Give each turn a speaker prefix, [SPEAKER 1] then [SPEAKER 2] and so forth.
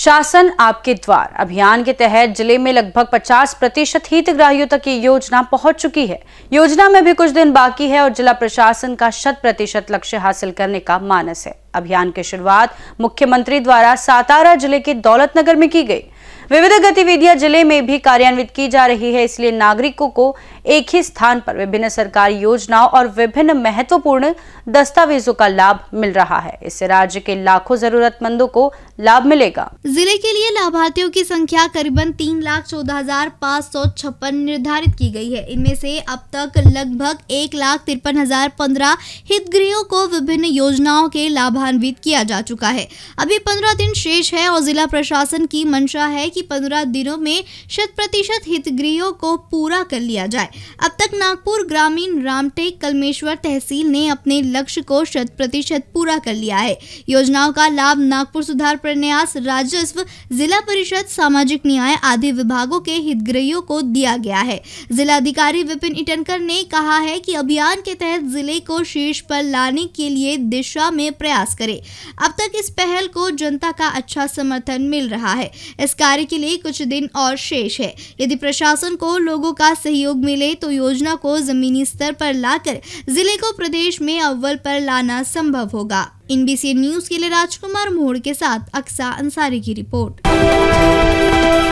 [SPEAKER 1] शासन आपके द्वार अभियान के तहत जिले में लगभग 50 प्रतिशत हितग्राहियों तक ये योजना पहुंच चुकी है योजना में भी कुछ दिन बाकी है और जिला प्रशासन का शत प्रतिशत लक्ष्य हासिल करने का मानस है अभियान की शुरुआत मुख्यमंत्री द्वारा सातारा जिले के दौलतनगर में की गई विविध गतिविधियां जिले में भी कार्यान्वित की जा रही है इसलिए नागरिकों को एक ही स्थान पर विभिन्न सरकारी योजनाओं और विभिन्न महत्वपूर्ण दस्तावेजों का लाभ मिल रहा है इससे राज्य के लाखों जरूरतमंदों को लाभ मिलेगा
[SPEAKER 2] जिले के लिए लाभार्थियों की संख्या करीबन तीन लाख चौदह हजार पाँच सौ छप्पन निर्धारित की गई है इनमें से अब तक लगभग एक लाख तिरपन हजार पंद्रह हितग्रहियों को विभिन्न योजनाओं के लाभान्वित किया जा चुका है अभी पंद्रह दिन शेष है और जिला प्रशासन की मंशा है की कि पंद्रह दिनों में शत प्रतिशत हितग्रहियों को पूरा कर लिया जाए अब तक नागपुर ग्रामीण रामटेक कलमेश्वर तहसील ने अपने लक्ष्य को शत प्रतिशत पूरा कर लिया है योजनाओं का लाभ नागपुर सुधार प्रन्यास राजस्व जिला परिषद सामाजिक न्याय आदि विभागों के हितग्रहियों को दिया गया है जिलाधिकारी विपिन इटनकर ने कहा है कि अभियान के तहत जिले को शीर्ष पर लाने के लिए दिशा में प्रयास करे अब तक इस पहल को जनता का अच्छा समर्थन मिल रहा है इस कार्य कार्य के लिए कुछ दिन और शेष है यदि प्रशासन को लोगों का सहयोग मिले तो योजना को जमीनी स्तर पर लाकर जिले को प्रदेश में अव्वल पर लाना संभव होगा एनबीसी न्यूज के लिए राजकुमार मोड़ के साथ अक्सा अंसारी की रिपोर्ट